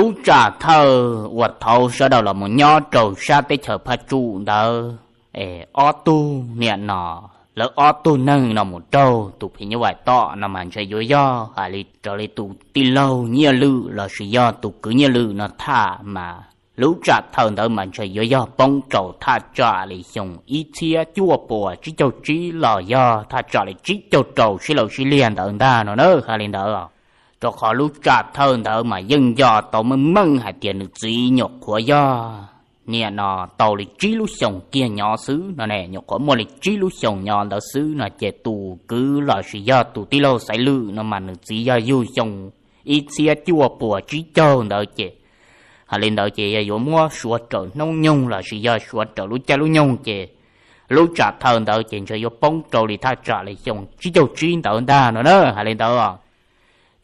tú trả thơ hoặc thâu sơ đầu là một nho trầu sa tế chờ pha trụ đờ ê o tu nè nọ lỡ o tu nâng nọ một trâu tụ phi như vậy tọ nằm hẳn chơi dối do hà lì trở lại tụ tì lâu nhia lư là sự do tụ cứ nhia lư nó thả mà lũ trả thơ đỡ mà chơi dối do bông trầu tha trả lì dùng ý thia chua bùa chí châu chí lò do tha trả lì chí châu trầu xí lâu xí liền đỡ ta nó nơ hà lì đỡ tôi khó lúc cho thơ thơ mà dân do tôi mới mân hạt tiền được gì nhục của do nè nó tàu lịch trí lúc sông kia nhỏ xứ nó nè nhục có một lịch trí lúc sông nhỏ đó xứ nó chè tù cứ là sự do tù tí lâu xảy lự nó mà được gì do du sông ít xe chua bùa trí châu đó chè hà lên đó chè giờ à, mua sủa trở nông nhung là sự do sủa trở lúc cha lúc nhung chè lúc trả thơ đó chè cho vô bóng trâu thì tha trả lại sông chỉ châu trí đó ta nó đó hà lên đó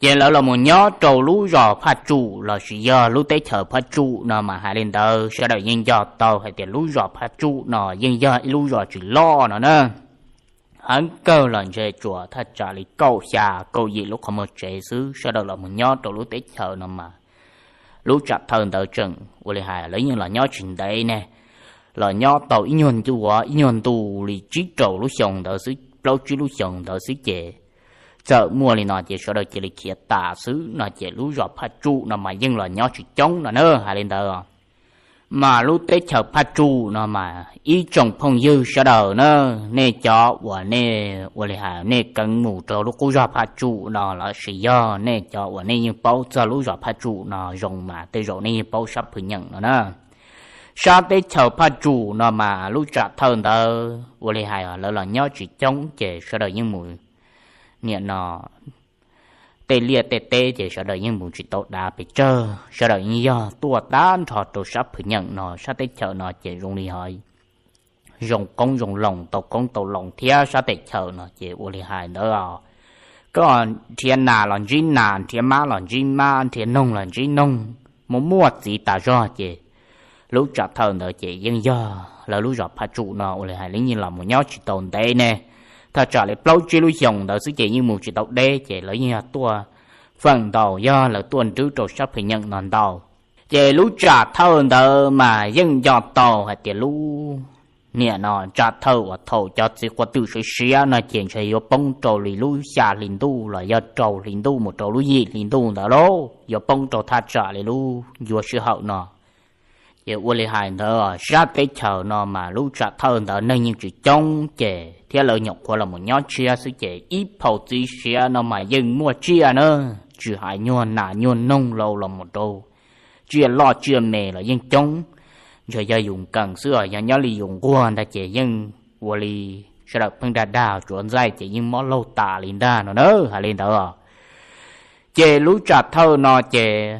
giờ lỡ là một nhớ trâu lú rò phát chu là sự giờ lú tế chờ phát chu nó mà hai lên tờ sau đó nhân giờ tàu hay tiền lú rò phát chu nó nhân giờ lú rò chỉ lo nó nè hắn cơ là chơi chùa thật trả lý câu xà câu gì lúc không một chế xứ sau đó là một nhớ trâu lú tế chờ nó mà lú chặt thân tờ chừng uli hài lấy như là nhớ trình đây nè là nhớ tàu ý nhuận tu quá ý nhuận tu lì trí trâu lú sòng tờ xứ lâu trí lú sòng tờ xứ chè sợ mua thì nó chỉ sợ đời chỉ là kia tà xứ nó chỉ lú giọt pha chu nó mà dân là nhỏ chỉ chống nó nơ hà lên tờ mà lú tế chờ pha chu nó mà ý chồng phong dư sợ đời nơ nê chó và nê và lì hà nê cần mù trò lú cú giọt pha chu nó là sĩ do nê chó và nê như bao giờ lú giọt pha chu nó dùng mà tế rồng nê như bao sắp phải nhận nó nơ sao tế chờ pha chu nó mà lú trả thơ tờ và lì hà lỡ là nhỏ chỉ chống chỉ sợ đời nhưng mùi nghĩa nó tê lia tê tê chỉ sợ đời nhưng muốn chỉ tốt đã bị chờ sợ đời như do tua tan thọ tổ sắp phải nhận nó sa tê chờ nó chỉ dùng đi hỏi dùng công dùng lòng tổ công tổ lòng thia sa tê chờ nó chỉ u li hại nữa à còn thiên nà là jin nà thiên ma là jin ma thiên nông là jin nông muốn mua gì ta do chỉ lúc trả thờ nữa chỉ nhưng do là lúc rõ phật trụ nó u li hại lính như là một nhóm chỉ tồn tại nè ta trả lại bao chi lưu dòng đó sự chỉ như một chỉ đầu đê chỉ lấy nhà tua phần đầu do là tuần trước trò sắp phải nhận nòn đầu chỉ lũ trả thâu đó mà dân cho tàu hay tiền lũ nè nó trả thâu và thâu cho sự quá từ sự xía nó chuyện sẽ yếu bông trầu lì lũ xả lìn tu là do trầu lìn tu một trầu lũ gì lìn tu đó lô yếu bông trầu tha trả lì lũ vừa sự hậu nó giờ u lì hài nó ra nó mà lúc trả thơ nó nên những chữ trông chè thế lời nhọc của là một nhóm chia sự chè ít phẩu tí chia nó mà dừng mua chia nữa chữ hài nhuần nà nhuần nông lâu là một đồ chia lo chia mè là dân trông giờ giờ dùng cần xưa giờ nhớ lì dùng quan đã chè dân u lì sẽ đọc đào chuẩn dây chè nhưng mó lâu tà liền đa nó nữa hà liền đó chè lúc trả thơ nó chè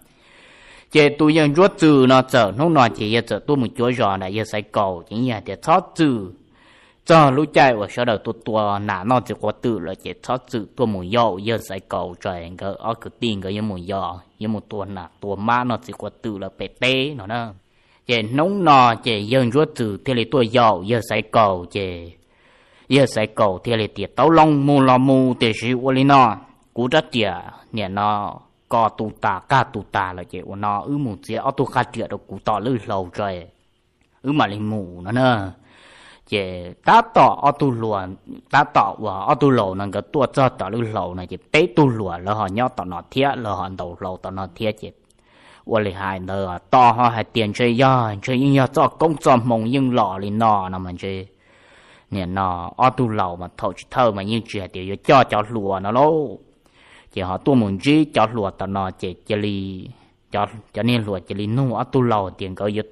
chế tu nhân rốt trừ nó trở nó nói chỉ giờ trở tu một chỗ rõ này giờ sai cầu chỉ nhà để thoát trừ cho lúc chạy và sau đó tu tu nà nó chỉ có tự là chỉ thoát trừ tu một dầu giờ sai cầu trời cái ở cái tiền cái giờ một dầu giờ một tu nà tu má nó chỉ có tự là bể tê nó nè chế nóng nò chế dân rốt trừ thế là tu dầu giờ sai cầu chế giờ sai cầu thế là tiệt tấu long mù lò mù tiệt sĩ ô li nọ cú rất tiệt nhà nó có tù tà ca tù tà là chị của nó ư một dĩa ở tù khát chuyện được cụ tỏ lư lâu trời ư mà lên mù nó nè chị ta tỏ ở tù lùa ta tỏ và ở tù lâu nàng cái tua cho tỏ lư lâu này chị tế tù lùa là họ nhau tỏ nó thiết là họ đầu lâu tỏ nó thiết chị và lại hai nờ to họ hai tiền chơi do chơi nhưng do cho công cho mộng nhưng lọ lên nọ nằm mình nè nọ ở tù lầu mà thầu thơ mà nhưng chuyện thì cho cho lùa nó lâu chỉ họ tu mừng gì cho lùa tao nó chỉ chỉ li cho cho nên lùa chỉ li nu ở tu lầu tiền có yết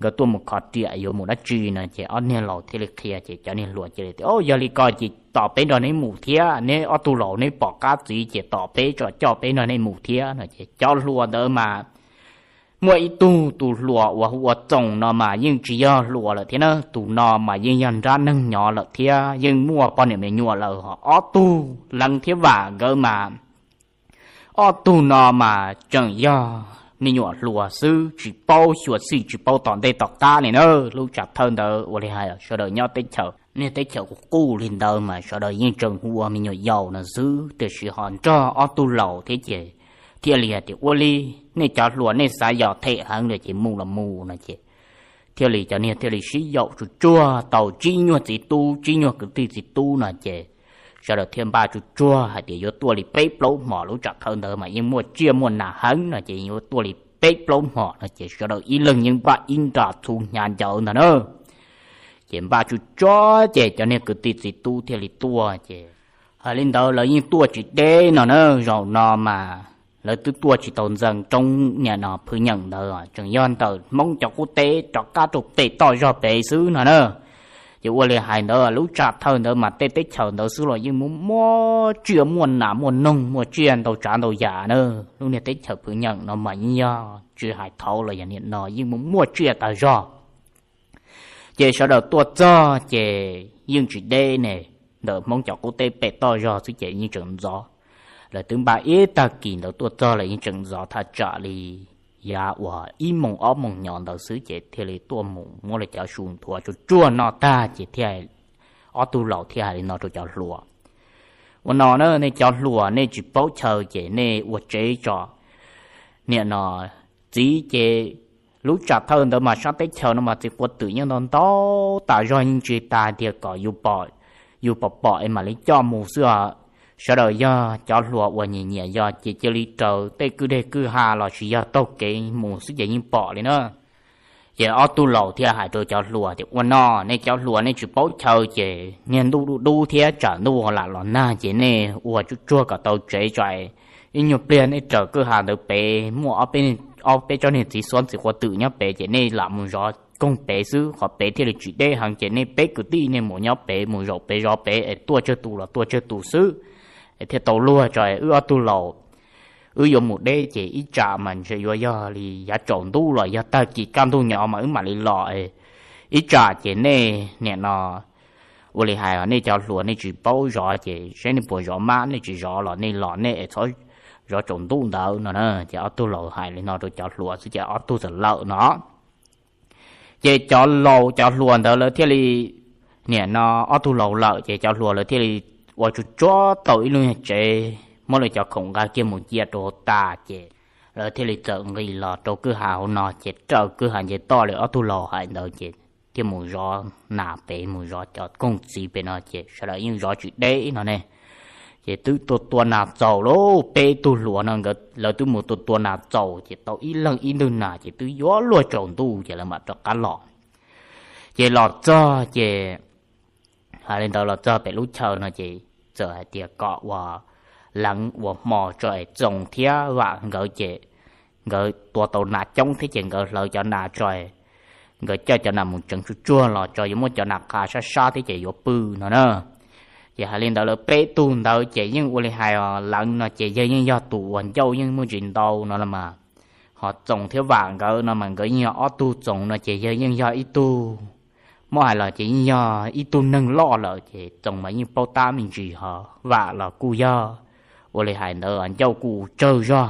có tu một khó trịa yếu một đất trì nè chỉ ở nên lầu thì lịch kia chỉ cho nên lùa chỉ li ô giờ li coi chỉ tỏ bé đó nên mù thía nên ở tu lầu nên bỏ cá gì chỉ tỏ bé cho cho bé đó nên mù thía nè chỉ cho lùa đỡ mà mỗi tu tu lùa và hùa trồng nó mà nhưng chỉ do lùa là thế nó tu nó mà nhưng nhận ra nâng nhỏ là thế nhưng mua bọn này mình nhua là họ ó tu lăng thế vả gỡ mà ở tu nó mà chân do nên nhỏ lùa sư chỉ bao sửa sư chỉ bao toàn đây tọt ta này nơ lúc chặt thân đó, ô lê hai sợ đời nhau tết chờ nên tết chờ của cô lên đỡ mà sợ đời yên trường hùa mình nhỏ giàu là sư từ sự hòn cho ở tu lầu thế chị thì lìa thì ô lê nên chặt lùa nên xả giò thệ hàng rồi chỉ mù là mù là chị thì lìa cho nên thì lìa sĩ dậu chua tàu chi nhua chỉ tu chi nhua cứ ti chỉ tu là chị giờ được thêm ba chú chua hay thì vô tua lì bếp lỗ mỏ lỗ chặt hơn nữa mà yên mua chia mua nà hấn là chỉ vô tua lì bếp lỗ mỏ là chỉ giờ được yên lưng nhưng ba yên trả thu nhàn chậu nữa nữa chỉ ba chú chó chỉ cho nên cứ tít gì tu thì lì tua chỉ ở lên đầu là yên tua chỉ đê nó nữa rồi nó mà là tư tua chỉ tồn dần trong nhà nó phơi nhận đó trường yon tờ mong cho cô tế cho cá trục tế tỏi cho tế xứ nó nữa 有我咧还呢路扎头呢嘛，得得瞧呢是了，因么么这么那么弄么卷都扎到牙呢，路呢得瞧不娘那么呀，这还头了人呢呢，因么么这大热，这晓得多早这应只得呢，那蒙叫古得白到热是这应正热，那等把一大件都多早了应正热他家里。và dạ, wa i mong o mong nhon đầu sứ chế thiệt lý tua mong mua lại cháu xuống thua cho chua nó ta chế thiệt ở tu lầu thì là nó cho cháu lùa và nó nó nên cháu lùa nên chỉ bảo chờ chế nên vật chế cho nên nó chỉ chế lúc chặt thân đó mà sáng tới chờ nó mà chỉ quật tự nhiên nó đó ta rồi chỉ ta thiệt có yêu bỏ yêu bỏ bỏ em mà lấy cho mù xưa sau đó do cho lụa và nhẹ nhẹ do chỉ chơi lý trầu tê cứ đê cứ hà là chỉ do tàu cái mù sức dậy nhìn bỏ lên nữa, giờ ở tu lầu thì hải trôi cho lụa thì quan nọ nên cho lụa nên chỉ bố chờ chị nên đu đu đu thì trở đu là lọ na chị nè ua chú chua cả tàu chế chạy nhưng nhiều tiền nên trở cứ hà được bé mua ở bên ở bên cho nên thì xoắn thì qua tự nhá bé chị nên làm một rõ công bé xứ họ bé thì là chỉ đây hàng chị nên bé cứ đi nên một nhá bé một rõ bé rõ bé tua chơi tù là tua chơi tù xứ thì tàu lúa rồi ưa tu lộ ư dùng một đế chỉ ít trả mình sẽ vừa giờ thì giá trộn tu rồi giá ta chỉ cam tu nhỏ mà ư mà đi lì ấy, ít trả chỉ nè nè nó vô lì hài nè cho lúa nè chỉ bao rõ chỉ sẽ nè bùa rõ má nè chỉ rõ lọ nè lọ nè thôi rõ trộn tu đỡ nó nè chỉ ở tu lộ hài lì nó rồi cho lúa chứ chỉ ở tu sợ lợ nó chỉ cho lộ cho lúa đó là thế lì nè nó ở tu lộ lợ chỉ cho lúa là thế lì 我就抓到一轮车，莫来叫空家 kia muốn chia đồ ta chứ, rồi thì lịch trợ người là đồ cứ hào nọ chứ, trợ cứ hàng chứ to là ở tu lò hay đâu chứ, thì muốn rõ nà bé muốn rõ cho công gì bên nó chứ, sau đó yên rõ chuyện đấy nó nè, chứ tôi tôi tôi nà giàu lô, bé tôi lúa nó ngờ, là tôi muốn tôi tôi nà giàu chứ, tao ít lần ít lần nà chứ, tôi gió lúa trồng tu chứ là mà cho cá lọ, chứ lọ cho hai lên đầu lọ cho bé lúa chờ nó chứ 这的个我，人我莫在总天话我姐，我多头拿 chống thế chuyện 我 lời cho nà trời, người cho cho nà một trận chút chua lò trời, muốn cho nà cả sa sa thế chuyện yo bự nó nữa. Chị hà lên đó là bê tuôn đó chị nhưng uli hai ờ, lần nó chị giờ nhưng do tụ châu nhưng muốn chuyện đâu nó mà họ trồng thiếu vàng cơ nó mà cái nhỏ tu trồng nó chỉ giờ nhưng do ít tu mà hai là chỉ nhờ ít tu nâng lo là chỉ trong mấy những bao ta mình chỉ hả và là cu do vô lì hai nữa anh cháu cu chơi do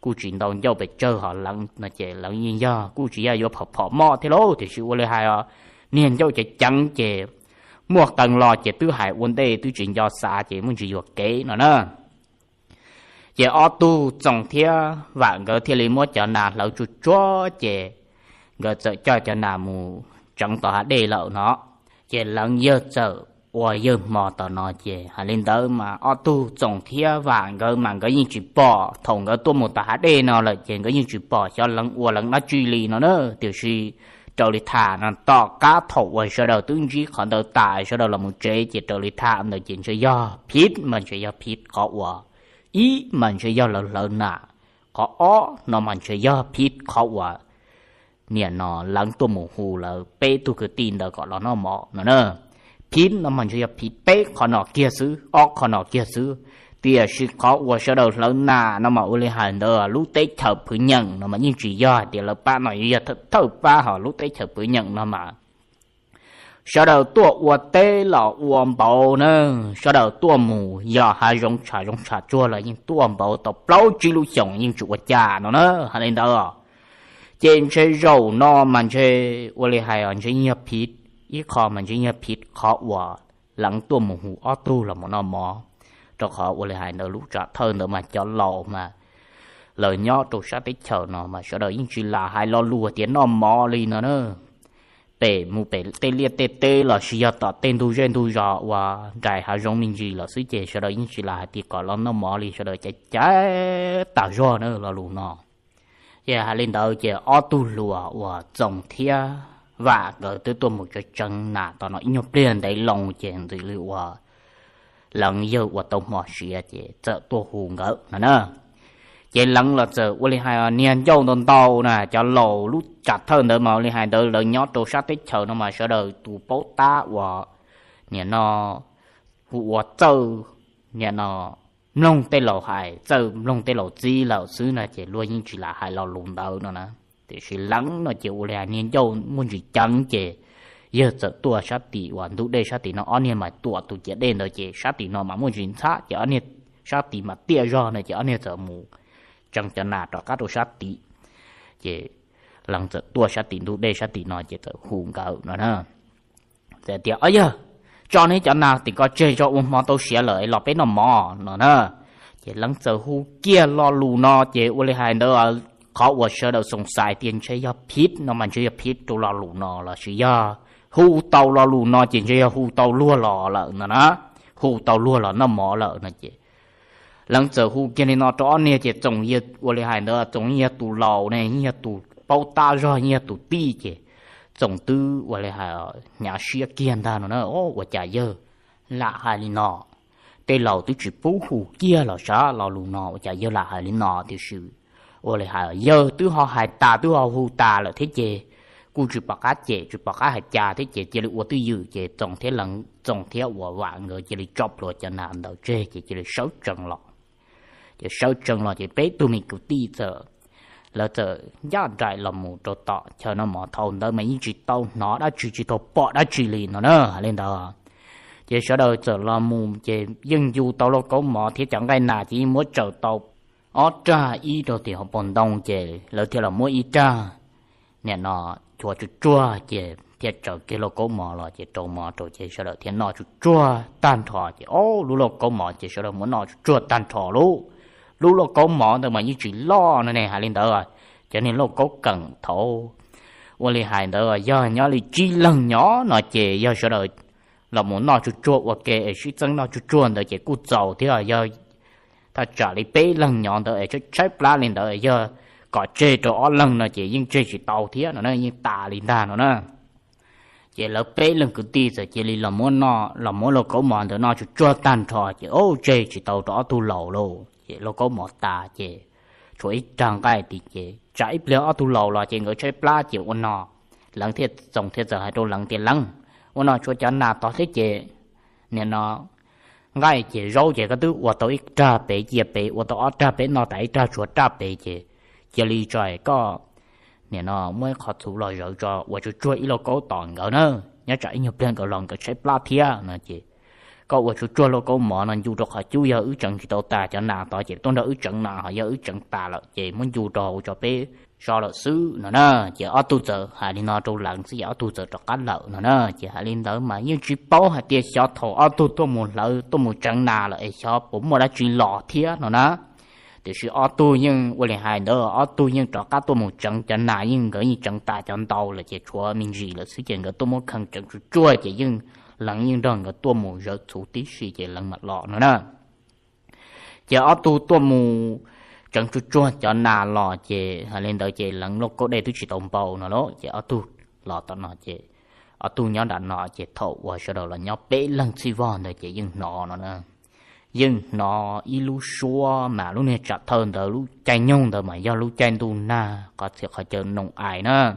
cu chỉ đầu cháu bị chơi họ lặng là chỉ lặng nhiên do cu chỉ ai vô phở phở mò thế lô thì sự vô lì hai à nên cháu chỉ chẳng chỉ mua tầng lò chỉ tứ hải quân tê tứ chuyện do xa chỉ muốn chỉ vô kế nó nè, chỉ ô tu trồng thia và ngỡ thiên lý mua cho nà lâu chút cho chỉ ngỡ cho cho cho nà mù chẳng tỏ đề lậu nó chỉ là giờ chờ ủa giờ mò tỏ nó chỉ hà lên tới mà ở tu trồng thia vàng cái mà cái gì chuyện bỏ thòng cái tu một tả đề nó là chỉ cái gì chuyện bỏ cho lần ủa lần nó truy lì nó nữa tiểu suy trợ lý thả nó tỏ cá thổ và sau đầu tướng trí khỏi đầu tài sau đầu là một chế chỉ trợ lý thả nó chỉ sẽ do pít mình sẽ do pít có ủa ý mình sẽ do lợn lợn nà có ó nó mình sẽ do pít có ủa nè nó lắng tôi mù hù là bé tôi cứ tin đó gọi là nó mỏ nó nè pin nó mình cho pin bé còn nó kia xứ ó còn nó kia xứ tia chỉ có qua sau đầu lớn nà nó mà uli hàn đó lúc tết thở phụ nhận nó mà như chỉ do thì là ba nói giờ à, thở thở ba họ lúc tết thở phụ nhận nó mà sau đầu tua qua tê là qua bầu nữa sau đầu tua mù giờ hai rong trà rong trà chua là những tua bầu tập lâu chỉ lúc chồng những chủ già nó nè, hay lên đó trên sẽ rầu no mình sẽ vô lì hay anh sẽ nhập phít ý khó mình sẽ nhập phít khó quá lắng tua một hũ ô tu là một nó mò cho khó vô lì hay nó lúc trả thơ nữa mà cho lộ mà lời nhỏ tụ sát tích chờ nó mà sợ đời yên chỉ là hai lo lùa tiếng nó mò lì nó nữa tê mù bể tê liệt tê tê là sự yết tạ tên tu gen tu già và đại hà rong minh gì là suy chế sợ đời yên chỉ là thì có lo nó mò lì sợ đời chạy chạy tạ gió nữa là lù nọ giờ dạ, linh đầu giờ ô tu lùa và dòng thia và gỡ tới tôi một cái chân nà tao nói nhục liền đấy lòng chèn rồi liệu và lần giờ và tao mò xìa chị chợ tôi hù ngỡ nè nè chị lần là chợ và li hai ờ, niên châu đồn tàu nè cho lầu lúc chặt thân đỡ mà li hai đỡ lời nhót tôi sát tích chờ nó mà sợ đời tụ bố ta và nhà nó vụ và chợ nhà nó mông tê lộ hải giờ mông tê lộ chi lộ xứ na chỉ lo những chỉ là hải lộ lùn đầu nó nè thì chỉ lắng nó chỉ u lẹ niên châu muốn chỉ chẳng chỉ giờ giờ tua sát tỷ hoàn đủ đây sát tỷ nó anh em mà tua tu chỉ đen rồi chỉ sát tỷ nó mà muốn chỉ sát chỉ anh em sát tỷ mà tia ra này chỉ anh em giờ mù chẳng chẳng nà đó các đồ sát tỷ chỉ lắng giờ tua sát tỷ đủ đây sát tỷ nó chỉ giờ hùng cầu nó nè giờ tia ấy giờ cho nên cho nào thì có chơi cho um mò tôi xỉa lợi lọ bé nó mò nó nè chỉ lắng sợ hu kia lo lù nó chỉ u lê hai nữa có u sơ đầu sùng sai tiền chơi ya pít nó mà chơi ya pít tu lo lù nó là chơi ya hu tàu lo lù nó chỉ chơi ya hu tàu lua lò lợ nó nè hu tàu lua lò nó mò lợ nó chỉ lắng sợ hu kia nó cho nè chỉ trồng ya u lê hai nữa trồng ya tu lò này ya tu bao ta rồi ya tu ti chỉ 总之我嘞还伢需要见他呢，哦，我家有拉海里呢，对老都去保护见了啥老路呢，我家有拉海里呢就是，我嘞还有都好还大都好护大了 thế chế, cô chỉ bảo à, cá chế chỉ bảo cá hay cha thế chế chế là tôi yêu chế tổng thế lần tổng thế của vạn người chế là chọc rồi cho nàng đầu chế chế là sáu trần lọ, chế sáu trần lọ chế bé tụi mình cứ ti giờ lỡ giờ giá trại là mù cho tọ cho nó mỏ thầu đó mấy chỉ tao nó đã chỉ chỉ thầu bỏ đã chỉ lì nó nữa lên đó chỉ sợ đời giờ là mù chỉ dân du tao lo có mỏ thì chẳng cái nào chỉ muốn chờ tao ở cha y đồ thì họ bồn đông chỉ lỡ thì là muốn y cha nè nó chua chua chua chỉ thiệt chờ kia lo có mỏ là chỉ trâu mỏ trâu chỉ sợ đời thì nó chua chua tan thọ chỉ ô lú lo có mỏ chỉ sợ đời muốn nó chua tan thọ luôn lúc nó có mỏ thôi mà như chỉ lo này này hai lên đó rồi cho nên nó có cần thổ qua lên hai đó rồi giờ nhỏ lên chi lần nhỏ nó chè giờ sợ đời là muốn nó chút chua và kệ chỉ chân nó chút chua đó chỉ cút dầu thế rồi giờ ta trả lại bế lần nhỏ đó cho trái lá lên đó giờ có chê cho lần nó chỉ nhưng chê chỉ tàu thế nó nói như tà lên ta nó nữa chỉ là bé lần cứ đi rồi chỉ là muốn nó là muốn nó có mòn thì nó chỉ cho tan trò chỉ ô chê chỉ tàu đó tu lầu luôn chế lo có một tà chế ít trang cái thì chế trái lỡ tu lầu là chế người chơi pla chế ôn nọ lăng thiết dòng thiết giờ hai đô lăng tiền lăng ôn nọ chuối chán nà to thế chế nên nó ngay chế rau chế cái thứ ủa tôi trà bể chế bể ủa tôi trà bể nọ tại trà chuột trà bể chế chế lì trời có nên nó mới khó thủ lời rồi cho ủa chuối ít lo có tòn gỡ nữa nhớ chạy nhập lên cái lòng cái chơi pla thia nè chế có ở chỗ cho lo có mỏ nên dù đó họ chú giờ ứ trận thì tao ta cho nào tao chỉ tôi đã ứ trận nào họ giờ ứ trận ta là chỉ muốn dù đồ cho bé cho là xứ nó nè chỉ ở tu giờ hà đi nó trâu lặng sẽ ở tu giờ cho cá lợ nó nè chỉ hà đi đó mà như chỉ bao hà tia cho thầu ở tu tôi muốn lợ tôi muốn trận nào là cho bốn mà đã chuyện lọ thía nó nè thì sự ở tu nhưng quên lại hai nữa ở tu nhưng cho cá tôi muốn trận trận nào nhưng gửi như trận ta trận đầu là chỉ chúa mình gì là sự chuyện cái tôi muốn khăn trận chúa chỉ nhưng lặng nhiên rằng cái tua mù rớt chủ tí xì chế lặng mặt lọ nữa nè chế ở tu tua mù chẳng chút chua cho nà lọ chế hà lên đợi chế lặng lúc có đề tôi chỉ tổng bầu nó đó chế ở tu lọ tao nọ chế ở tu nhóm đã nọ chế thọ và sau đó là nhóm bế lăng xì vòn rồi chế dừng nọ nó nè dừng nọ y lú xua mà lú này trả thân tờ lú chạy nhung tờ mà do lú chạy tu na có thể khỏi chờ nông ai nữa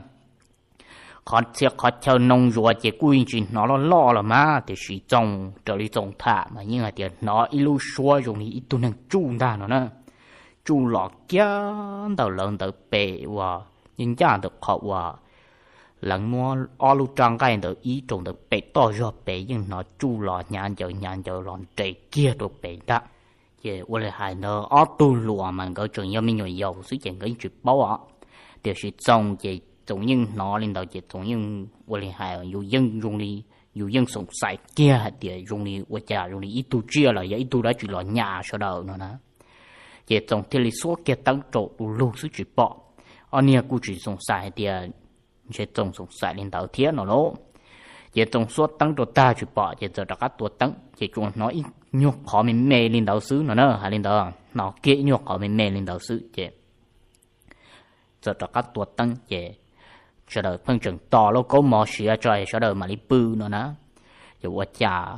khó chia khó theo nông ruộng chỉ quy chỉ nó lo lo là mà thì chỉ trồng trở đi trồng thả mà nhưng mà tiền nó ít lưu xua dùng thì ít tu năng chu ta nó nữa chu lọ kia đầu lợn đầu bể và nhưng cha được khó và lợn mua ở lưu trang cái đầu ý trồng đầu bể to rồi bể nhưng nó chu lọ nhàn giờ nhàn giờ lòn trẻ kia được bể đó chỉ 我哋係呢，我都羅文嗰種有咩用油水整緊住包啊，就是種嘅。nhân nhân lên đầu dùng sống sai kia hạt địa 容易我家容易一度 chia là ya 度 đã chỉ là nhà sau đó nó nè chỉ trong thiên lý số kia tăng trộn đủ lô sự chỉ bỏ anh nhà cũng chỉ sống sai địa chỉ trong sống sai lên đầu thiên nó lỗ chỉ trong số tăng trộn ta chỉ bỏ chỉ trong các tổ tăng chỉ chúng nó ít nhục họ mình mê lên đầu sứ nó nè hà lên đầu, nó kia nhục họ mình mê lãnh đạo sứ chỉ trong các tổ tăng chỉ sợ đời phân trường to lô có mò xìa cho ai sợ đời mà đi bư nó ná giờ quá chả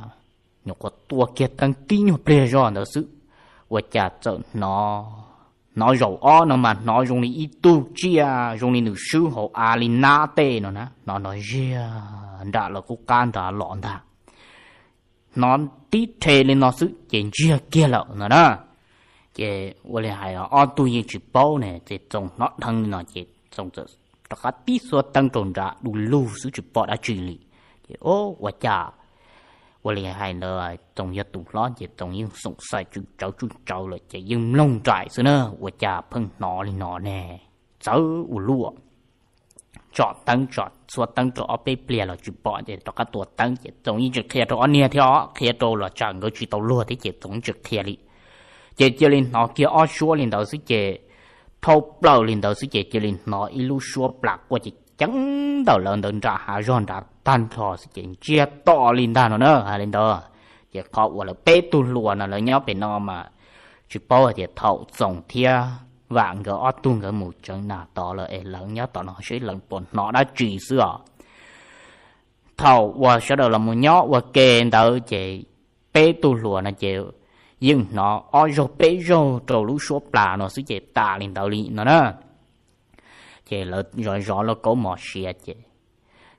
nhục có tua kia tăng kinh nhục bề rồi nó sự quá chả sợ nó nó dầu o nó mà nói dùng đi ít tu chia dùng đi nữ sư hộ na tê nó ná nó nói ria đã là cô can đã lọn ta nó tí thề lên nó sự chuyện chia kia lợ nó ná, chị vừa lại hay là o tu như chỉ bao nè, chị trồng nó thân nó chị trồng takati so tang tron ra du lu su chu po da chi li ô wa cha wa li hai nơ tong ya tu lo je tong yin song sai chu chao chu chao le che yin long trai su nơ wa cha phang nó li nó nè cháu u lu chọn tăng chọn số tăng cho ấp bia lo chụp bỏ để đó cả tổ tăng chỉ tổng như chỉ kia đó anh nghe theo kia đó là chẳng có chỉ tàu lúa thì chỉ tổng chỉ kia đi chỉ chỉ lên nó kia ở số lên đó sẽ chỉ thâu bờ lên đầu sự chế chế lên nó ilu số bạc qua chỉ chẳng đầu lần đơn ra hạ ròn đã tan thò sự chế chia to lên đàn nó nữa hà lên đó chỉ có qua là bê tu lùa nó là nhau bên nó mà chỉ bao thì thâu dòng thia vạn gỡ ót tuôn gỡ mù chân nà to là ế lớn nhá to nó sẽ lần bọn nó đã trì xưa thâu qua sẽ đầu là một nhóc qua kề đầu chế bê tu lùa nó chịu nhưng nó ở chỗ bây giờ trâu lú số bà nó sẽ chế tà lên tàu lì nó nè chế lợt rồi rõ là có mỏ xe chế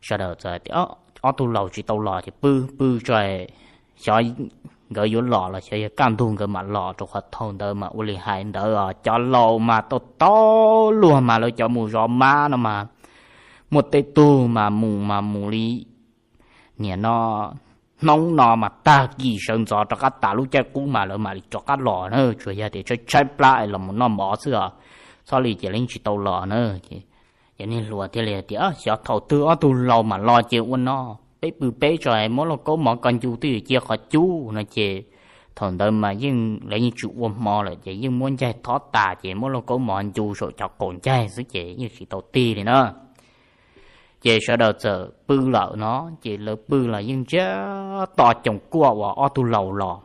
sau đó rồi thì ở ở tu lầu chỉ tàu lò thì bư bư rồi cho gỡ vô lò là sẽ cam thun cái mà lò cho hoạt thôn đỡ mà u uli hai đỡ ờ, cho lò mà to to luôn mà lo cho mù rõ má nó mà một tay tu mà mù mà mù lý nhà nó nông nọ mà ta gì sơn gió cho các ta lúc chơi cũng mà lỡ mà cho các lò nữa chuyện gì thì chơi chơi lại là một nó mỏ sữa sau này chỉ lên chỉ tàu lò nữa chỉ vậy nên lùa thì liền thì á sợ thầu tư á tu lâu mà lo chịu quân nó bé bự bé rồi mỗi lúc có mỏ con chú tư chia khỏi chú nó chỉ thằng đó mà nhưng lấy như chú quân mò là chỉ nhưng muốn chơi thoát tà chỉ mỗi lúc có mỏ chú sợ cho cồn chơi chứ chỉ như chỉ tàu ti thì nữa chỉ sợ đợt sợ bư lợ nó chỉ lỡ bư là nhưng chớ to chồng cua và ô tu lầu lò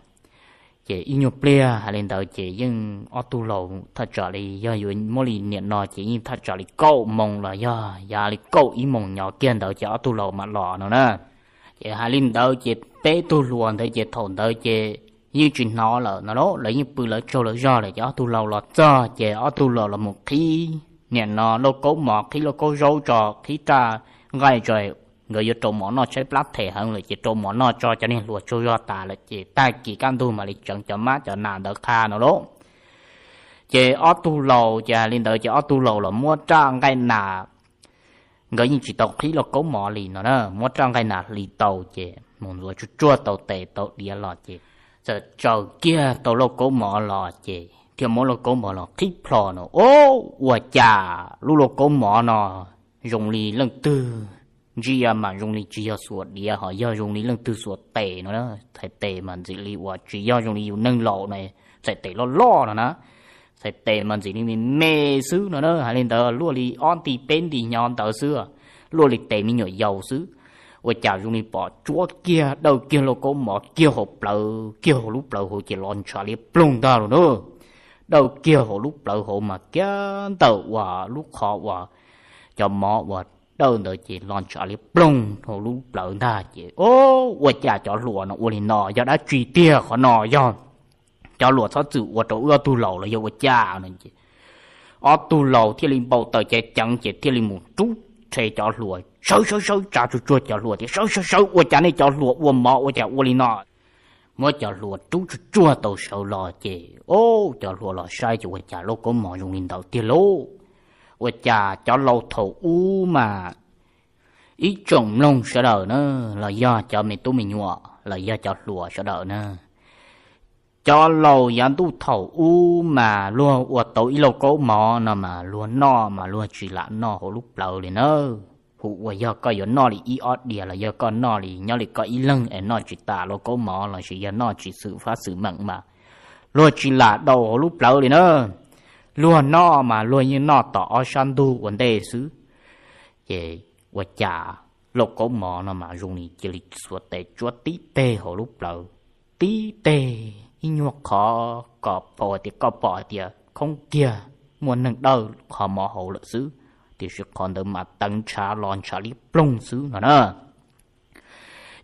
chỉ in your player hay lên đầu chỉ nhưng ô tu lầu thật trở đi do dù mỗi lần niệm nó chỉ nhưng thật trở đi câu mong là do giờ đi câu ý mong nhỏ kia đầu chỉ ô tu lầu mà lò nó nè chỉ hay lên đầu chỉ bé tu luồn thấy chỉ thổn đầu chỉ như chuyện nó là nó đó lấy như bư lỡ cho lỡ do là cho tu lầu là cho chỉ ô tu lầu là một khi nè nó lô cố mọt khi lô cố râu trò khi ta ngay rồi người vô trộm mỏ nó chơi lát thể hơn là chỉ trộm mỏ nó cho cho nên lùa cho do ta là chỉ ta chỉ can tu mà lịch chọn cho má cho nàng được tha nó đó chỉ ở tu lầu chỉ lên đợi chỉ ở tu lầu là mua trang ngay nà người như chỉ tàu khí là cố mỏ lì nó đó mua trang ngay nà lì tàu chỉ muốn lùa chua tàu tệ tàu địa lọ chỉ giờ chờ kia tàu lô cố mỏ lọ chả thì mỗi lô cổ mỏ nó thích phò nó ô ua chà lũ lô cổ mỏ nó dùng lì lần tư chỉ à mà dùng lì chỉ à suốt đi à họ giờ dùng lì lần tư suốt tệ nó đó thầy tệ mà chỉ lì ua chỉ giờ dùng lì nâng lộ này thầy tệ lo lo nó nó thầy tệ mà chỉ lì mình mê xứ nó đó hay lên tờ lúa lì on thì bên tì nhon tờ xưa lúa lì tệ mình nhỏ giàu xứ ua chà dùng lì bỏ chúa kia đâu kia lô có mỏ kia hộp lợ kia hộp lúc lợ hồ chỉ lon chả lì plung ta rồi đó đâu kia hồ lúc lợi hồ mà kia tờ hòa lúc họ hòa cho mỏ hòa đâu nữa chị lon cho ali plung hồ lúc lợi na chị ô hòa cha cho lùa nó uli nọ do đã truy tia khó nọ do cho lùa sao chữ hòa chỗ ưa tu lầu là do hòa cha nên chị ở tu lầu Thiên linh bầu tờ chạy chẳng chỉ Thiên linh muốn trú chạy cho lùa sâu sâu sâu cha chú chua cho lùa thì sâu sâu sâu hòa cha này cho lùa hòa mỏ hòa cha uli nọ mà cho lùa chú chú chua tàu sầu lò chè ô cho lùa lò sai cho cha lô có mỏ dùng nhìn đầu tiền lô của cha cho lâu thầu u mà ý trồng lông sợ đỡ nữa là do cho mình tu mình nhọ là do cho lùa sợ đỡ nữa cho lâu dán tu thầu u mà lùa của tàu ý lâu có mỏ nó mà lùa no mà lùa chỉ là no hồi lúc lâu liền nữa hụ wa yo có yo no li i od dia là yo có no li nhau li có i lưng e nó chỉ ta lo có mỏ là chỉ yo no chỉ sự phát sự mặn mà lo chỉ là đầu lúc lâu đi nữa luôn no mà luôn như no tỏ o san du vấn đề xứ ye wa cha lo có mỏ nó mà dùng ni chỉ li suốt tê chúa tí tê hồ lúc lâu tí tê nhuộc khó có bỏ thì có bỏ thì không kia muốn nâng đầu khó mỏ hồ lợi xứ thì sẽ còn được mà tăng trả lòn trả lý plong xứ nữa nè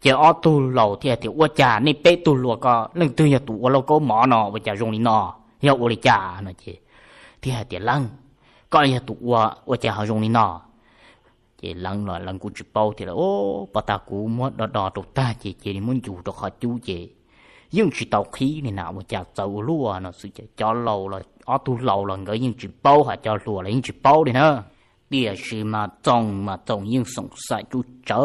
chỉ ở tu lầu thì thì ua chả nên bé tu lùa có lần tư nhà tu ua lâu có mỏ nọ và chả dùng đi nọ hiểu ua đi chả nó chỉ thì hay thì lăng có nhà tu ua ua chả họ dùng đi nọ chỉ lăng nói lăng cũng chụp bao thì là ô bà ta cú muốn đỏ đỏ tụt ta chỉ chỉ muốn chủ được họ chú chỉ nhưng chỉ tàu khí này nào mà chả tàu lùa nó sự cho lâu là ở tu lầu là người nhưng chỉ bao họ cho lùa là nhưng chỉ bao đi nữa địa sĩ mà trồng mà trồng nhưng sống sai chú chớ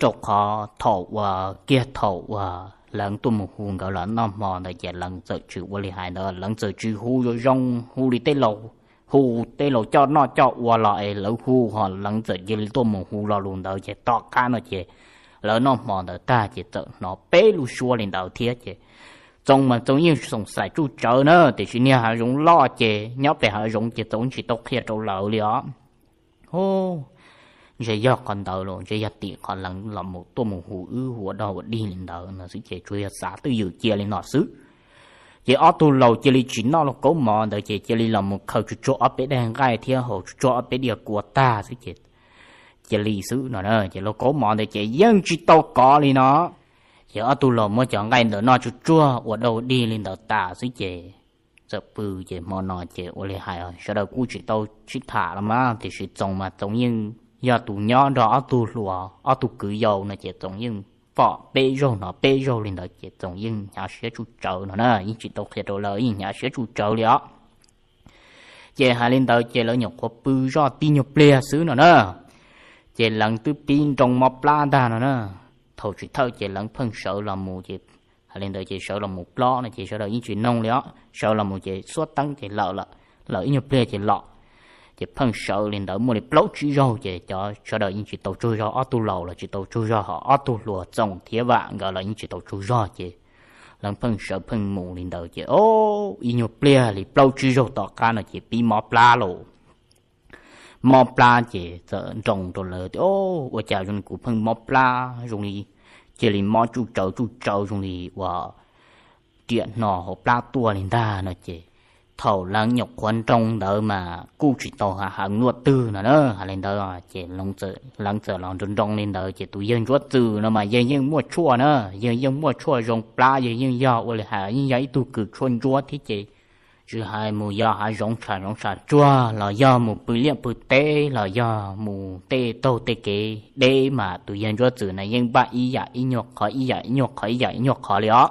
cho khó thổ và kia thổ và lần tôi một hùng gọi là nó mò này giờ lần giờ chịu qua li hại nữa lần giờ chịu hù rồi rong hù đi tê lầu hù tê lầu cho nó cho qua lại lỡ hù họ lần giờ giờ tôi một hu lo luôn đó chỉ to cá nó chỉ lỡ nó mò nữa ta chỉ tự nó bé lu xua lên đầu thiết chỉ trong mà trong những sống sai chú chớ nữa thì chỉ nhà họ dùng lo chỉ nhóc để họ dùng chỉ tốn chỉ tốt kia trâu lợ liền hô giờ giờ còn đỡ rồi giờ giờ tị còn là là một tôi một hủ ư hủ đầu đi lên đỡ là sẽ chế chơi xã tư dự chia lên nọ xứ chế ở tu lầu chế li chỉ nó là cố mò đỡ chế chế li là một khẩu chú chỗ ở bên đèn gai theo hồ chú chỗ ở bên địa của ta sẽ chế chế li xứ nó nè chế lo cố mò để chế dân chỉ tao có lên nó giờ ở tu lầu mới chọn gai đỡ nó chú chua ở đâu đi lên đỡ ta sẽ chế bự chỉ chỉ nọ hài sau 这不也莫那些我厉害哦，晓得估计都去塔了嘛，就是中嘛中英要读鸟的阿读路啊，阿读狗油那些中英发背肉呢，背肉里那些中英也学出走了呢，一直都学到了，也学出走了。chế hà lên tàu chế lỡ nhọc có bư ra tin nhọc lìa xứ nó nè chế lần thứ pin trong mọc la ta nó nè thầu chỉ thâu chế lần phân sợ là mù chế lên đời chỉ sợ là một lo này chỉ sợ là những chuyện nông đó sợ là một chỉ số tăng chỉ lợ là lợ như ple chỉ lọ chỉ phân sợ lên đời một lọ chỉ rau chỉ cho sợ đời những chuyện tàu chui rau ở tu lầu là chỉ tàu chui rau họ ở tu lùa trồng thiế vạn gọi là những chuyện tàu chui rau chỉ lần phân sợ phân mù lên đời chỉ ô y như ple thì lọ chui rau tọt ca là chỉ bị mỏ pla lộ mỏ pla chỉ trồng trồng lợ ô ở chào dùng cụ phân mỏ pla dùng đi chỉ là mò chú cháu chú cháu dùng thì wow điện nó hộp la tua lên ta nó chỉ thầu lang nhọc quan trọng đó mà cu chỉ tàu hạ hạ nuốt tư nó đó hạ lên đó chỉ lòng sợ lăng sợ lòng trốn trong lên đó chỉ tụi dân nuốt tư nó mà dân dân mua chua nó dân dân mua chua rong pla dân dân giàu rồi hạ dân giấy tụi cứ chôn chua thế chỉ chứ hai mù do hai giống sản giống sản chua là do mù bự liệm bự tê là do mù tê tô tê kế đê mà tụi dân chúa tử này dân ba ý dạ ý nhọc khó ý dạ ý nhọc khó ý dạ ý nhọc khó lió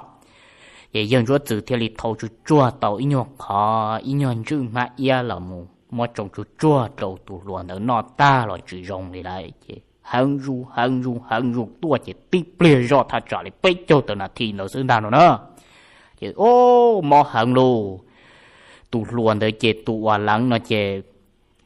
vậy dân chúa tử thì lì thâu chú chua tàu ý nhọc khó ý nhọc chứ mà ia là mù mà trồng chú chua trầu tụ luồn ở nọ ta là chỉ rồng lì lại chứ hăng ru hăng ru hăng ru tua chỉ tí plea do thà trả lại bấy cho tụi nó thì nó xứng đàn rồi nữa chứ ô mò hăng luôn tu luôn để chế tu hòa lắng nó chế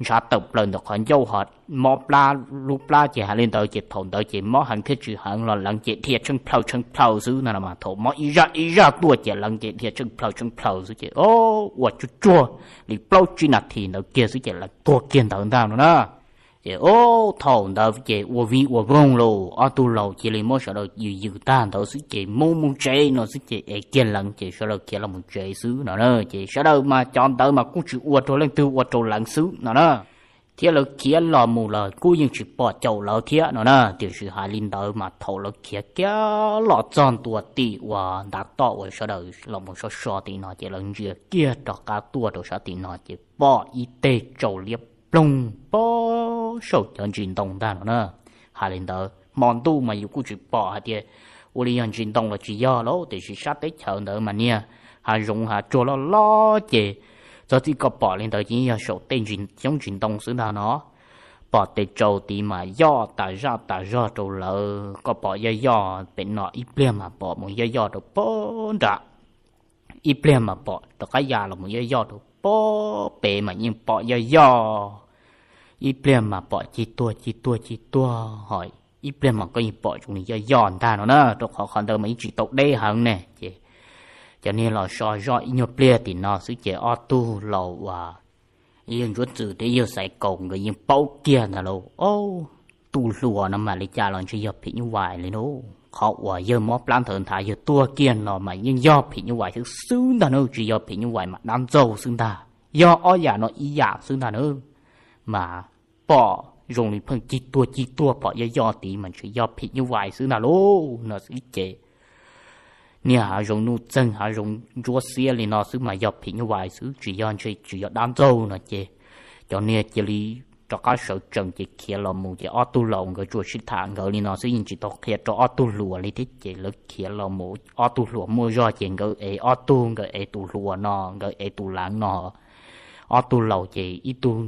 ra tập lên được hẳn dâu hạt mò pla lúc pla chế hạ lên tới chế thổn tới chế mò hẳn thiết chữ hẳn là lắng chế thiệt chân plau chân plau dữ nè mà thổ mò ý ra ý ra tua chế lắng chế thiệt chân plau chân plau dữ chế ô quả chú chua lì plau chi nạt thì nó kia dữ chế là tua kiên thẳng tao nữa nè chị ô thổn đó chị ô vi ô vong lô ô tu lô chế lì mô sợ đó dư dư tan đó sư chị mô mô chế nó sư chị ế kiên lặng chế sợ đó kia là mô chế sư nó nơ chị sợ đó mà chọn tới mà cũng chữ ô trô lên tư ô trô lặng sư nó nơ thế là kia là mù là cú nhưng chỉ bỏ chầu là thế nó nè tiểu sự hà linh đó mà thầu là kia kia là tròn tua tì và đã to với sợ đó là một số số tì nó chỉ là kia cho cả tua đồ sau tì nó chỉ bỏ y tê chầu liếp 龍波手人轉動大了呢，下領導忙都咪要顧住搏下啲，我哋人轉動啦，只要咯，哋是殺得長到嘛呢，還用下做了咯嘅，就呢個搏領導已要手定轉想轉動死啦呢，搏得做啲嘛要大熱大熱做了，個搏一要變落一邊嘛搏，冇一要到崩的，一邊嘛搏，大家呀咯冇一要到波，別嘛應搏一要。อีเปลี่ยนมาปอจีตัวจีตัวจีตัวหอยอีเปลี่ยนมาก็อีปอจุงนี้จะย้อนท่านนะตัวขอคอนเดอร์มาอีจีตกได้หังเนี่ยเจจะนี่เราชอยอีโยเปลี่ยนตีนอสุเจออตู้เราว่ายังรู้จืดได้ยังใส่กงก็ยังเป้าเกียนนะเราโอ้ตูหลัวนะมาเลยจ้าลองช่วยพิญวายเลยนู้เขาว่าเยอะมอปลานเถินทายเยอะตัวเกียนเรามายังยอพิญวายถึงซึ้งตาเนอจียอพิญวายมาดันโจซึ้งตายออ้อยาเนาะอีหยาซึ้งตาเนอมา bỏ dùng lì phân chi tua chi tua bỏ ya do tí mình sẽ do phi như vậy xứ nào lô nó sẽ chế nè hà dùng nụ chân hà dùng chúa xia lì nó xứ mà do phi như vậy xứ chỉ do chỉ chỉ do đám dâu nó chế cho nè chỉ lì cho các sở trần chỉ kia là mù chỉ ở tu lồng người chúa sĩ thản người lì nó sẽ nhìn chỉ tao kia cho ở tu lùa lì thích chỉ lỡ kia là mù ở tu lùa mua do chỉ người ấy ở tu người ấy tu lùa nó người ấy tu lãng nó ở tu lầu chỉ ít tu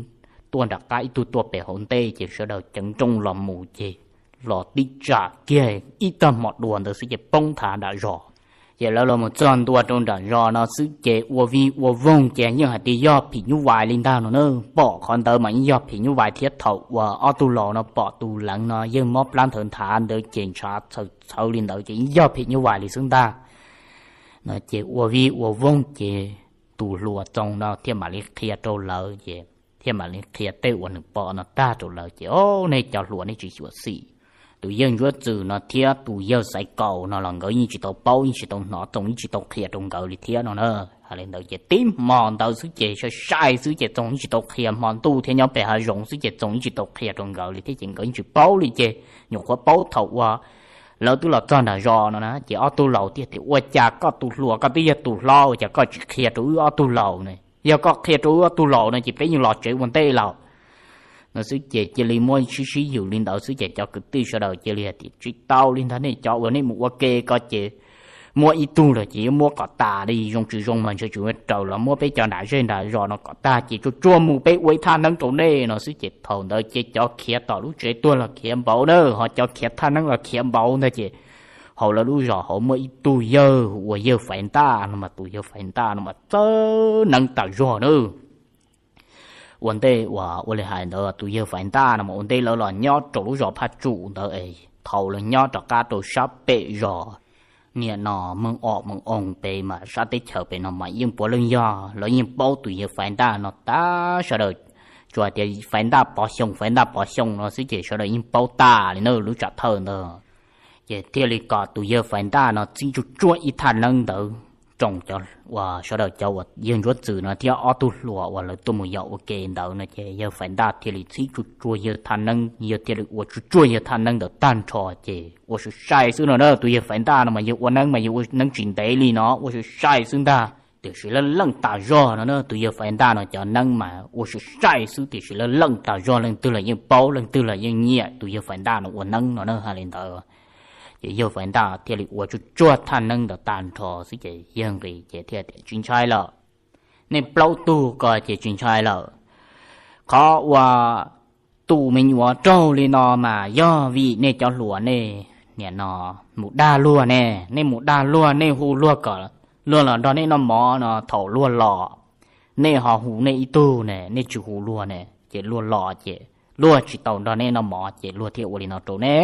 tuôn đặc cái tu tuột bể hồn tê chỉ sợ đầu chẳng trong là mù chê lò đi trả kia ít tâm một đoàn được sự chế bông thả đã rõ chế lâu lâu một tròn tua trong đã rõ nó sự chế ua vi ua vong chế nhưng hạt đi do phỉ như vài linh đào nó nơ bỏ con tơ mà do phỉ như vài thiết thầu và ở tu lò nó bỏ tu lắng nó nhưng móp lan thường thả được chèn trả sau sau linh đầu chỉ do phỉ như vài linh xứng ta nó chế ua vi ua vong chế tu lùa trong nó thiên mà lý kia trâu lỡ vậy 天马林铁对我能保那大住了去哦，那叫罗那只学习。tụi dân chúa trừ nó thia tụi dân sai cầu nó là ngỡ như chỉ tàu bao như chỉ tàu nó trong như chỉ tàu kia trong cầu thì thia nó nè hà lên đầu chỉ tím mòn đầu sứ chỉ cho sai sứ chỉ trong như chỉ tàu kia mòn tu thế nhau bè hà rộng sứ chỉ trong chỉ tàu kia trong cầu thì chỉ ngỡ như chỉ bao thì chỉ nhục quá bao thầu qua lỡ tôi là cho nó rò nó nè chỉ ở tụi lầu thì thì qua cha có tụi lùa có tụi tụi lo chả có chỉ kia tụi ở tụi lầu này giờ có khi chú tu lộ nên chỉ phải những lọ chuyện quan tế lọ nó sứ chè chế li môi xí xí hiểu linh đạo sứ chế cho cực tư sau đầu chế li thì chỉ tao liên thân này cho vừa này mua kê có chế mua ít tu là chỉ mua có tà đi dùng chữ dùng mình sẽ hết trầu là mua bé cho đại trên đã rồi nó có tà chỉ cho chua mù bé quấy than nắng chỗ này nó sứ chè thầu đó chế cho kia tỏ lúc chế tuôn là kia bảo nữa họ cho kia than nắng là kia bảo nữa chế họ là đu rõ họ mới tu giờ và giờ phải ta nó mà tu giờ phải ta nó mà chớ năng tạo rõ nữa ổn tê và ổn lệ hại đó tu giờ ta nó mà ổn tê lỡ là nhớ chỗ đu rõ phát chủ đó ấy thầu là nhớ cho cá tổ sắp bệ rõ nè nó ọ mừng ông bề mà sa tết chờ bề mà yên bỏ lưng do lỡ yên bao tuổi giờ phải ta nó ta sợ đời chùa thì phải ta bỏ xong phải ta bỏ xong nó sẽ chỉ sợ đời yên bao ta nên nó lúc trả thờ nữa ye tiêu li cả tụi giờ phải ta nó chỉ chú chúa ít thằng nâng đỡ trồng cho và sau đó cho và yên chúa chữ nó theo ở tu lùa và là tu mồi dậu kề đầu nó che giờ phải ta tiêu li chỉ chú chúa giờ thằng năng, giờ tiêu li và chú chúa giờ thằng năng đỡ tan trò che và sự sai xứ nó đó tụi giờ phải ta nó mà giờ và nâng mà giờ nâng chuyện đấy li nó và sự sai xứ ta thì sự là lăng tà do nó nó tụi giờ phải ta nó cho nâng mà ô sự sai sự thì sự là lăng tà do lần tư là những bao lần tư là những nhẹ tụi giờ phải ta nó ô nâng nó nó hà lên tờ ยี又ัว这里，我就做他ท的单车，ว也用เจ贴的军差了。你不都个也军ั了？可我杜明我周里ย嘛，จ为那叫罗呢，เนจีนล่เล่ายนอหมูด้าลัวแน่ในหมูด้าลั่วในหูลัวก่อลัวหล่อตอนนี้นอหมอนอเถาลัวหล่อในหอหูในอีตู่เนี่ยในจูหูลัวเน่เจลัวหล่อเจลัวจิตตอนตอนนี้นอหมอเจลัวเที่ยวลีนอโตเน่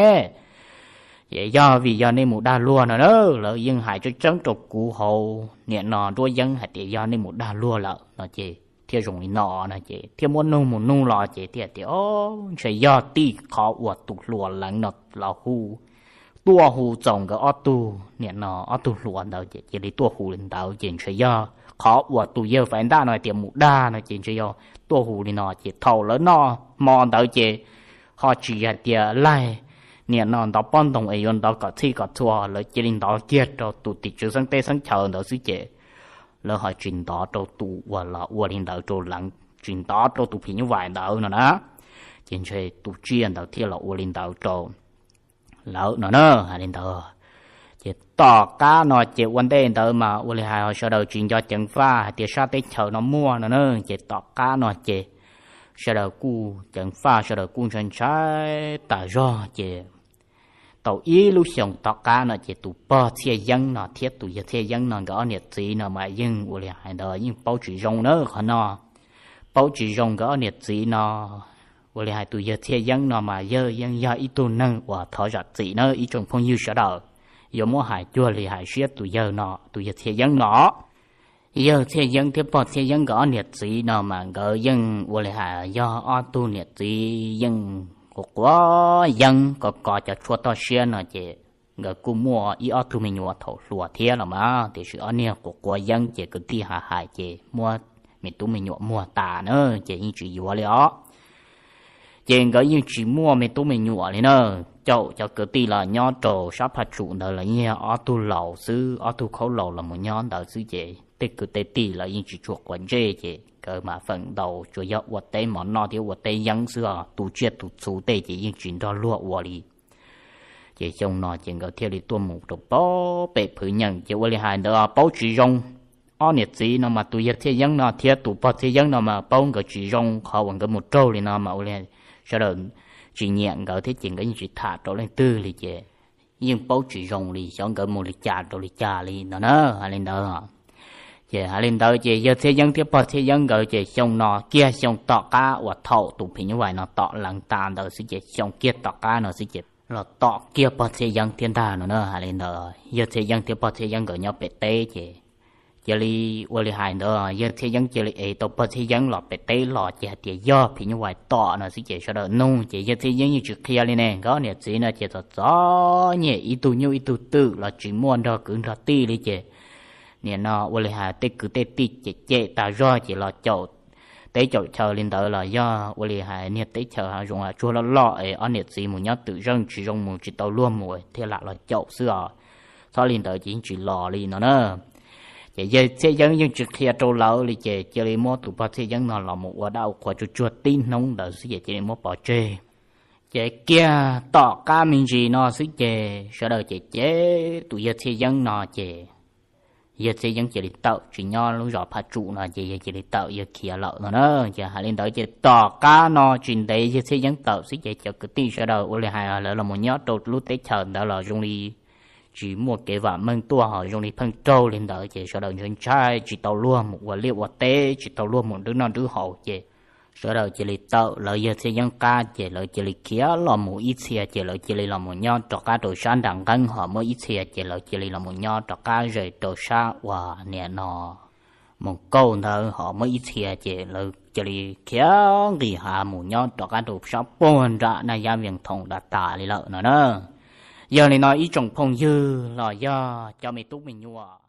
vậy do vì do nên một đa lua nó đó lợi dân hại cho trấn trục cụ hồ nhẹ nọ đua dân hại thì do nên một đa lua lợ nó chị thì dùng nọ nó chị thì muốn nung muốn nung lọ chị thì thì ô chỉ do ti khó uất tụ lùa lắng nọ là hù tua hù trồng cái ót tu nhẹ nọ ót tu lùa đâu chị chỉ lấy tua hù lên đầu chỉ chỉ do khó uất tụ yêu phải đa nói tiền một đa nó chỉ chỉ do tua hù lên nọ chị thầu lớn nọ mòn đâu chị họ chỉ là tiền lại nhiều non đó bọn đồng ấy yon đó có thi có thua lỡ chỉ linh đó kia cho tụ tị chữ sang tê sang chờ đó sư chế lỡ hỏi chuyện đó cho tụ và là và linh đó cho lắng chuyện đó cho tụ phi như vậy đó nữa đó chuyện chơi tụ chuyện đó thi là và linh đó cho lỡ nữa nữa hà linh đó chỉ tỏ cá nó chỉ vấn đề đó mà và linh hai họ sau đầu chuyện cho chẳng pha thì sao tê chờ nó mua nữa nữa chỉ tỏ cá nó chỉ sẽ đợi cu chẳng pha sẽ đợi cu chẳng trái ta do chè tàu ý lúc xong tàu cá nó chè tù bò thiê dân nó thiết tù giờ thiê dân nó gõ nhiệt gì nó mà dân u liền hai đời nhưng bao chỉ rong nữa khó nó bao chỉ rong gõ nhiệt gì nó u liền hai tụ giờ thiê dân nó mà giờ dân giờ ít tụ nâng và thở giặt gì nữa ý trồng phong yêu sẽ đợi giờ mua hải chua lì hải xiết tù giờ nó tù giờ thiê dân nó giờ thế dân thế bỏ thế dân gõ nhiệt gì nào mà gỡ dân vô lẽ hà do o tu nhiệt gì dân có quá dân có có cho chua to xe nè chị gỡ cú mua y o tu mình nhua thầu lùa thế là mà thì sự anh em có quá dân chị cứ thi hà hại chị mua mình tu mình nhua mua tà nữa chị như chị vô lẽ ó chị gỡ như chị mua mình tu mình nhua lên nữa chậu cho cứ tì là nho trồ sắp hạt trụ đó là nhà o tu lẩu sư o tu khấu lẩu là một nho đó sư chị tích cứ tế tỷ là yên chỉ chuộc quản chế chứ cơ mà phần đầu chủ yếu vật tế món nó thì vật tế dân xưa tu chết tu chú tế chỉ yên chuyển đó lúa vật đi chỉ trong nó chỉ có theo lý tu một đồ bó bể phứ nhận chỉ vật lý hai nó bao chỉ rong ở nhiệt gì nó mà tu yết thế dân nó thiết tu bó thế dân nó mà bao cái chỉ rong khó bằng cái một trâu thì nó mà vật sau đó chỉ nhận cái thế chỉ cái chỉ thả trâu lên tư thì chứ nhưng bao chỉ rong thì chẳng cái một lý cha trâu lý cha thì nó nó hay lên đó chế hà lên đầu chế giờ thế dân tiếp bờ thế dân gọi chế xong nó kia xong tọ cá và thọ tụ phi như vậy nó tọ lằng tàn đầu sẽ chế xong kia tọ cá nó sẽ chế là tọ kia bờ thế dân thiên đà nó nữa hà lên đầu giờ thế dân tiếp bờ thế dân gọi nhau bể tê chế chế li ô li hai nữa giờ thế dân chế li ấy tụ bờ thế dân lọ bể tê lọ chế chế giờ phi như vậy tọ nó sẽ chế sau đó nung chế giờ thế dân như trước kia lên này có nè chế nó chế tọ gió nhẹ ít tu nhiêu ít tu tự là chỉ muốn đó cứng là ti đi chế nè nó ô lê hà tê cứ tê tì chê chê ta do chỉ là chậu tê chậu chờ lên tới là do ô lê hà nè tê chờ hà dùng là chua lo lọ ấy ăn nè gì mù nhớ tự răng chỉ răng mù chỉ tàu luôn mù thế lại là chậu xưa sau lên tới chỉ chỉ lò lên nó nữa chỉ giờ thế dân nhưng chỉ khi trâu lâu lì chỉ chỉ lấy mua tụ bao thế dân nó là một quả đau quả chua chua tin nóng đỡ sự chỉ lấy mua bỏ chơi chế kia tỏ ca mình gì nó xứ chế sợ đời chế chế tụi dân thế dân nó chế giờ thì dân chỉ đi tàu chỉ nho lúc rõ phá trụ nó chỉ giờ chỉ đi tàu giờ kia lậu nó nó giờ hà lên tới chỉ tỏ cá nó chuyện đấy giờ thì dân tàu sẽ chỉ chợ cái tin sẽ đầu ô lê hai là là một nhóm đột lúc tới chờ đó là dùng đi chỉ một cái vả mừng tua họ dùng đi phân trâu lên tới chỉ sẽ đầu chúng trai chỉ tàu luôn một quả liệu quả tế chỉ tàu luôn một đứa non đứa hậu chỉ sở đầu chỉ lì tàu lợi giờ thì dân ca chỉ lợi chỉ lì kia là một ít thì chỉ lợi chỉ lì là một nhau cho cá đồ sáng đẳng gần họ mới ít thì chỉ lợi chỉ lì là một nhau cho cá rồi đồ xa và nhẹ nọ một câu thơ họ mới ít thì chỉ lợi chỉ lì kia gì hà một nhau cho cá đồ sáng buồn ra na gia viện thùng đã tả lì lợi nữa nữa giờ này nói ít trồng phong dư là do cho mình tú mình nhua